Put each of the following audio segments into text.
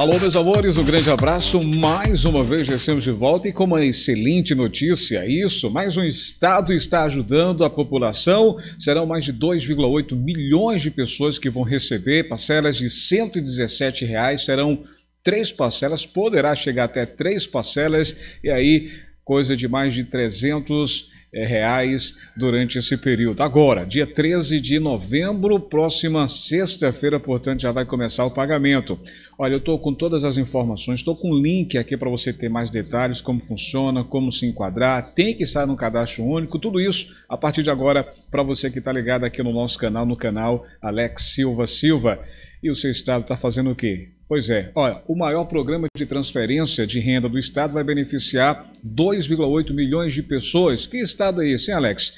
Alô, meus amores, um grande abraço. Mais uma vez já estamos de volta e com uma excelente notícia. Isso, mais um estado está ajudando a população. Serão mais de 2,8 milhões de pessoas que vão receber parcelas de R$ 117, reais. serão três parcelas, poderá chegar até três parcelas e aí coisa de mais de 300 eh, reais durante esse período. Agora, dia 13 de novembro, próxima sexta-feira, portanto, já vai começar o pagamento. Olha, eu estou com todas as informações, estou com um link aqui para você ter mais detalhes, como funciona, como se enquadrar, tem que estar no cadastro único, tudo isso a partir de agora para você que está ligado aqui no nosso canal, no canal Alex Silva Silva. E o seu estado está fazendo o quê? Pois é. Olha, o maior programa de transferência de renda do Estado vai beneficiar 2,8 milhões de pessoas. Que Estado é esse, hein, Alex?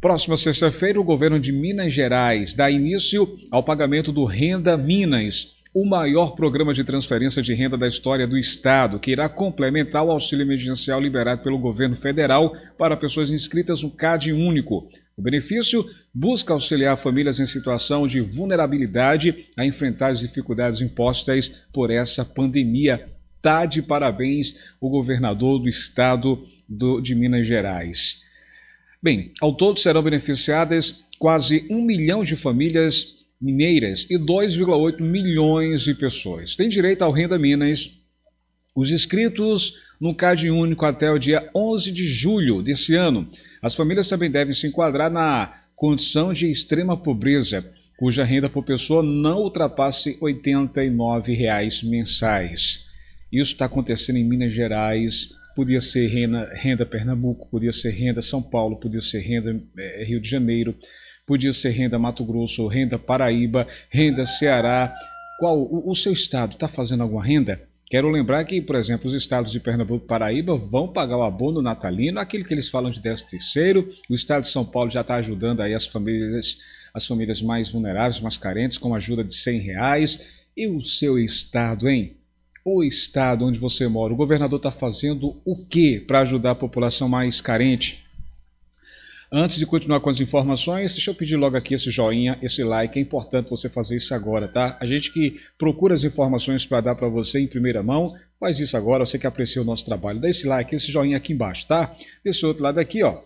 Próxima sexta-feira, o governo de Minas Gerais dá início ao pagamento do Renda Minas, o maior programa de transferência de renda da história do Estado, que irá complementar o auxílio emergencial liberado pelo governo federal para pessoas inscritas no CAD único. O benefício busca auxiliar famílias em situação de vulnerabilidade a enfrentar as dificuldades impostas por essa pandemia. Tá de parabéns o governador do estado do, de Minas Gerais. Bem, ao todo serão beneficiadas quase um milhão de famílias mineiras e 2,8 milhões de pessoas. Tem direito ao Renda Minas os inscritos no CAD único até o dia 11 de julho desse ano. As famílias também devem se enquadrar na condição de extrema pobreza, cuja renda por pessoa não ultrapasse R$ 89,00 mensais. Isso está acontecendo em Minas Gerais, podia ser renda, renda Pernambuco, podia ser renda São Paulo, podia ser renda eh, Rio de Janeiro, podia ser renda Mato Grosso, renda Paraíba, renda Ceará. Qual o, o seu estado está fazendo alguma renda? Quero lembrar que, por exemplo, os estados de Pernambuco e Paraíba vão pagar o abono natalino, aquele que eles falam de 13 terceiro. O estado de São Paulo já está ajudando aí as famílias, as famílias mais vulneráveis, mais carentes, com ajuda de 100 reais. E o seu estado, hein? O estado onde você mora, o governador está fazendo o que para ajudar a população mais carente? Antes de continuar com as informações, deixa eu pedir logo aqui esse joinha, esse like. É importante você fazer isso agora, tá? A gente que procura as informações para dar para você em primeira mão, faz isso agora. Você que aprecia o nosso trabalho, dá esse like, esse joinha aqui embaixo, tá? Desse outro lado aqui, ó.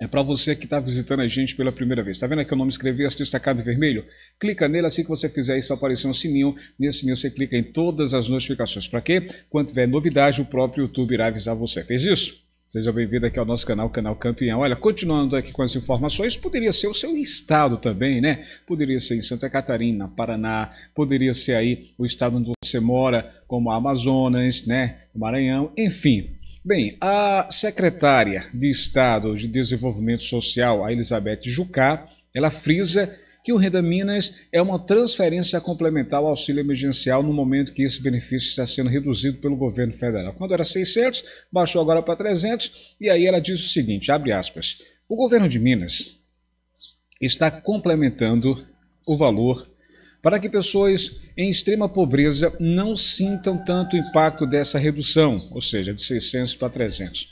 É para você que está visitando a gente pela primeira vez. Está vendo aqui o nome escrever, assim destacado em vermelho? Clica nele, assim que você fizer isso, vai aparecer um sininho. Nesse sininho você clica em todas as notificações. Para quê? Quando tiver novidade, o próprio YouTube irá avisar você. Fez isso? Seja bem-vindo aqui ao nosso canal, Canal Campeão. Olha, continuando aqui com as informações, poderia ser o seu estado também, né? Poderia ser em Santa Catarina, Paraná, poderia ser aí o estado onde você mora, como Amazonas, né? Maranhão, enfim. Bem, a secretária de Estado de Desenvolvimento Social, a Elizabeth Jucá, ela frisa que o Renda Minas é uma transferência complementar ao auxílio emergencial no momento que esse benefício está sendo reduzido pelo governo federal. Quando era 600, baixou agora para 300, e aí ela diz o seguinte, abre aspas, o governo de Minas está complementando o valor para que pessoas em extrema pobreza não sintam tanto impacto dessa redução, ou seja, de 600 para 300.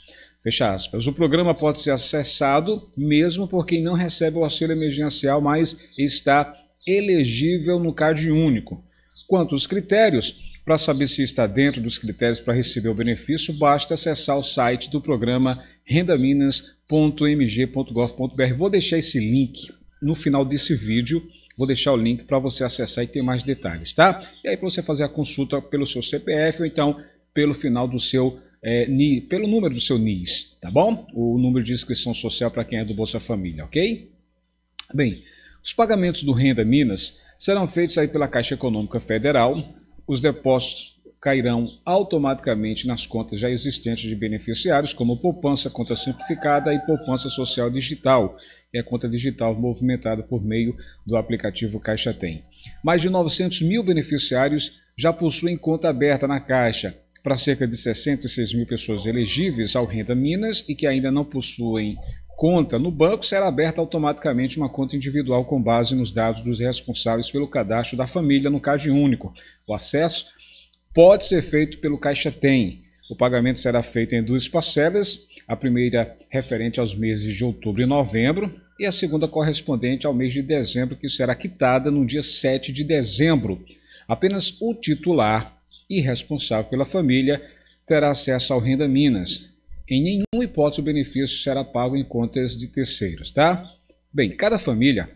Fecha aspas. O programa pode ser acessado mesmo por quem não recebe o auxílio emergencial, mas está elegível no CAD único. Quanto aos critérios, para saber se está dentro dos critérios para receber o benefício, basta acessar o site do programa rendaminas.mg.gov.br. Vou deixar esse link no final desse vídeo. Vou deixar o link para você acessar e ter mais detalhes, tá? E aí para você fazer a consulta pelo seu CPF ou então pelo final do seu é, NI, pelo número do seu NIS, tá bom? O número de inscrição social para quem é do Bolsa Família, ok? Bem, os pagamentos do Renda Minas serão feitos aí pela Caixa Econômica Federal. Os depósitos cairão automaticamente nas contas já existentes de beneficiários, como poupança, conta simplificada e poupança social digital, é a conta digital movimentada por meio do aplicativo Caixa Tem. Mais de 900 mil beneficiários já possuem conta aberta na Caixa, para cerca de 66 mil pessoas elegíveis ao Renda Minas e que ainda não possuem conta no banco, será aberta automaticamente uma conta individual com base nos dados dos responsáveis pelo cadastro da família no Cade único. O acesso pode ser feito pelo Caixa Tem. O pagamento será feito em duas parcelas, a primeira referente aos meses de outubro e novembro e a segunda correspondente ao mês de dezembro, que será quitada no dia 7 de dezembro. Apenas o titular e responsável pela família terá acesso ao Renda Minas. Em nenhuma hipótese o benefício será pago em contas de terceiros, tá? Bem, cada família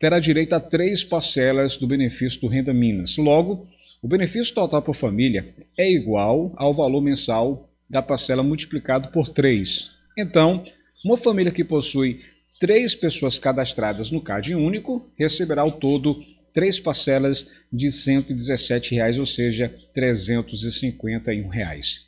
terá direito a três parcelas do benefício do Renda Minas. Logo, o benefício total por família é igual ao valor mensal da parcela multiplicado por três. Então, uma família que possui três pessoas cadastradas no CAD único receberá ao todo três parcelas de R$ 117,00, ou seja, R$ 351,00.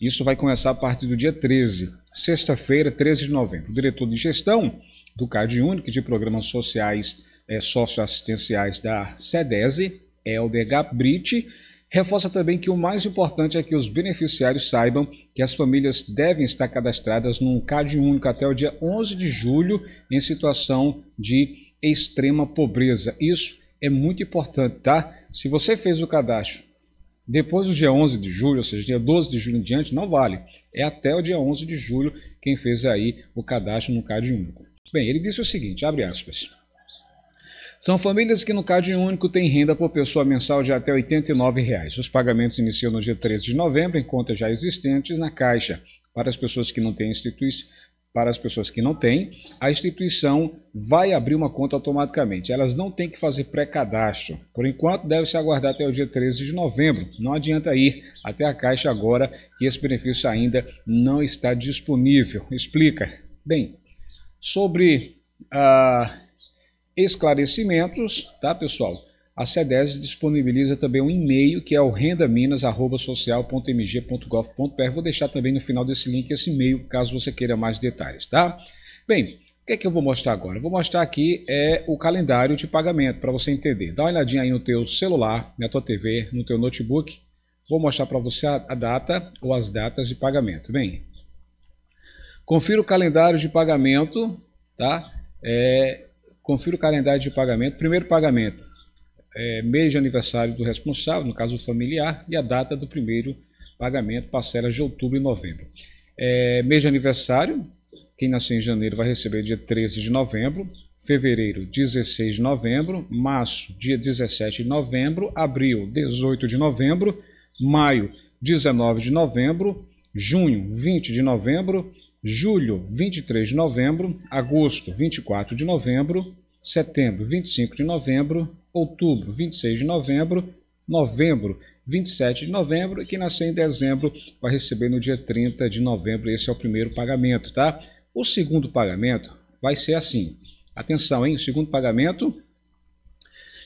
Isso vai começar a partir do dia 13, sexta-feira, 13 de novembro. O diretor de gestão do Cade Único de Programas Sociais é, Socioassistenciais da SEDESE, Helder Gabriti, reforça também que o mais importante é que os beneficiários saibam que as famílias devem estar cadastradas num Cade único até o dia 11 de julho em situação de extrema pobreza. Isso é muito importante, tá? Se você fez o cadastro depois do dia 11 de julho, ou seja, dia 12 de julho em diante, não vale. É até o dia 11 de julho quem fez aí o cadastro no Cade único. Bem, ele disse o seguinte, abre aspas. São famílias que no Cade único têm renda por pessoa mensal de até R$ 89,00. Os pagamentos iniciam no dia 13 de novembro em contas já existentes na Caixa. Para as pessoas que não têm instituição para as pessoas que não têm, a instituição vai abrir uma conta automaticamente. Elas não têm que fazer pré-cadastro. Por enquanto, deve-se aguardar até o dia 13 de novembro. Não adianta ir até a Caixa agora que esse benefício ainda não está disponível. Explica. Bem, sobre ah, esclarecimentos, tá, pessoal? a CEDES disponibiliza também um e-mail que é o rendaminas.social.mg.gov.br. Vou deixar também no final desse link esse e-mail, caso você queira mais detalhes, tá? Bem, o que é que eu vou mostrar agora? vou mostrar aqui é o calendário de pagamento, para você entender. Dá uma olhadinha aí no teu celular, na tua TV, no teu notebook. Vou mostrar para você a, a data ou as datas de pagamento. Bem, confira o calendário de pagamento, tá? É, confira o calendário de pagamento. Primeiro pagamento, é, mês de aniversário do responsável, no caso familiar, e a data do primeiro pagamento, parcelas de outubro e novembro. É, mês de aniversário, quem nasceu em janeiro vai receber dia 13 de novembro, fevereiro 16 de novembro, março dia 17 de novembro, abril 18 de novembro, maio 19 de novembro, junho 20 de novembro, julho 23 de novembro, agosto 24 de novembro, setembro 25 de novembro, outubro, 26 de novembro, novembro, 27 de novembro, e quem nascer em dezembro vai receber no dia 30 de novembro. Esse é o primeiro pagamento, tá? O segundo pagamento vai ser assim. Atenção, hein? O segundo pagamento.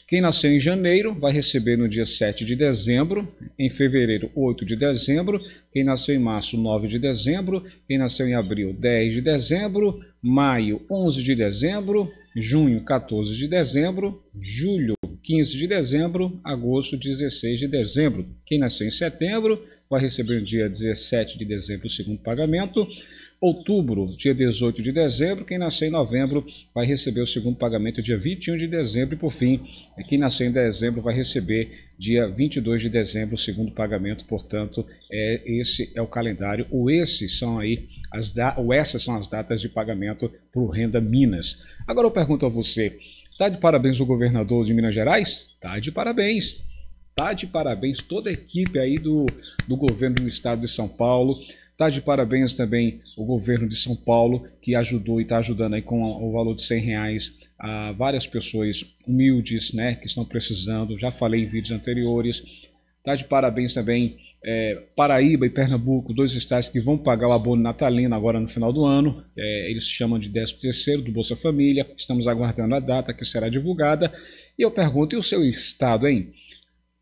Quem nasceu em janeiro vai receber no dia 7 de dezembro, em fevereiro, 8 de dezembro, quem nasceu em março, 9 de dezembro, quem nasceu em abril, 10 de dezembro, maio, 11 de dezembro, junho 14 de dezembro, julho 15 de dezembro, agosto 16 de dezembro. Quem nasceu em setembro vai receber no dia 17 de dezembro o segundo pagamento. Outubro, dia 18 de dezembro, quem nasceu em novembro vai receber o segundo pagamento dia 21 de dezembro e por fim, é quem nasceu em dezembro vai receber dia 22 de dezembro o segundo pagamento. Portanto, é esse é o calendário ou esses são aí da, ou essas são as datas de pagamento para o Renda Minas. Agora eu pergunto a você, está de parabéns o governador de Minas Gerais? Está de parabéns. Está de parabéns toda a equipe aí do, do governo do estado de São Paulo. Está de parabéns também o governo de São Paulo, que ajudou e está ajudando aí com o valor de 100 reais a várias pessoas humildes, né, que estão precisando. Já falei em vídeos anteriores. Está de parabéns também é, Paraíba e Pernambuco, dois estados que vão pagar o abono natalino agora no final do ano, é, eles chamam de 13º do Bolsa Família, estamos aguardando a data que será divulgada. E eu pergunto, e o seu estado, hein?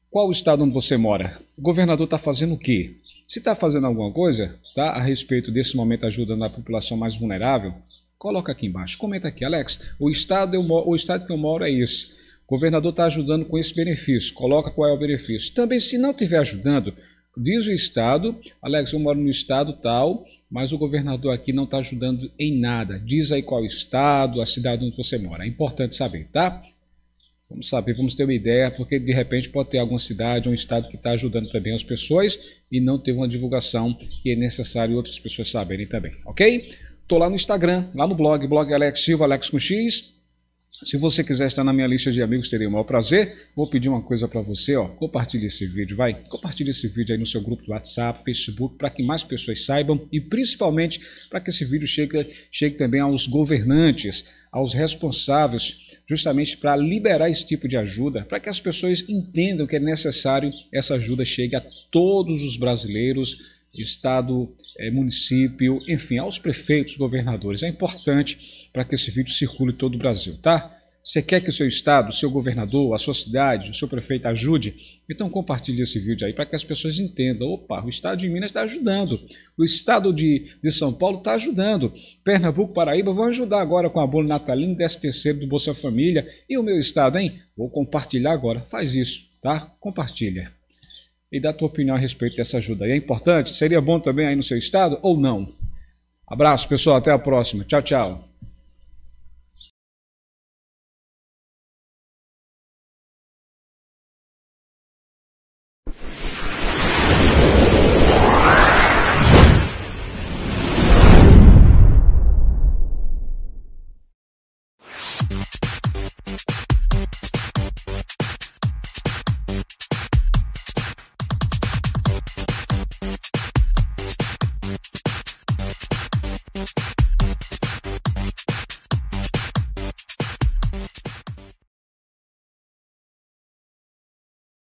Qual o estado onde você mora? O governador está fazendo o quê? Se está fazendo alguma coisa tá, a respeito desse momento ajudando a população mais vulnerável, coloca aqui embaixo, comenta aqui, Alex, o estado, eu, o estado que eu moro é esse. O governador está ajudando com esse benefício, coloca qual é o benefício. Também se não estiver ajudando, Diz o Estado, Alex, eu moro no Estado tal, mas o governador aqui não está ajudando em nada. Diz aí qual estado, a cidade onde você mora. É importante saber, tá? Vamos saber, vamos ter uma ideia, porque de repente pode ter alguma cidade, um estado que está ajudando também as pessoas e não teve uma divulgação e é necessário outras pessoas saberem também, ok? Estou lá no Instagram, lá no blog, blog Alex Silva, Alex com X. Se você quiser estar na minha lista de amigos, teria o maior prazer. Vou pedir uma coisa para você, ó. Compartilhe esse vídeo, vai. Compartilhe esse vídeo aí no seu grupo do WhatsApp, Facebook, para que mais pessoas saibam e principalmente para que esse vídeo chegue, chegue também aos governantes, aos responsáveis, justamente para liberar esse tipo de ajuda, para que as pessoas entendam que é necessário essa ajuda chegue a todos os brasileiros Estado, é, município, enfim, aos prefeitos, governadores. É importante para que esse vídeo circule todo o Brasil, tá? Você quer que o seu estado, o seu governador, a sua cidade, o seu prefeito ajude? Então compartilhe esse vídeo aí para que as pessoas entendam. Opa, o estado de Minas está ajudando. O estado de, de São Paulo está ajudando. Pernambuco, Paraíba vão ajudar agora com a bolo natalino, 13 terceiro do Bolsa Família. E o meu estado, hein? Vou compartilhar agora. Faz isso, tá? Compartilha e dá a tua opinião a respeito dessa ajuda. E é importante, seria bom também aí no seu estado ou não? Abraço, pessoal, até a próxima. Tchau, tchau.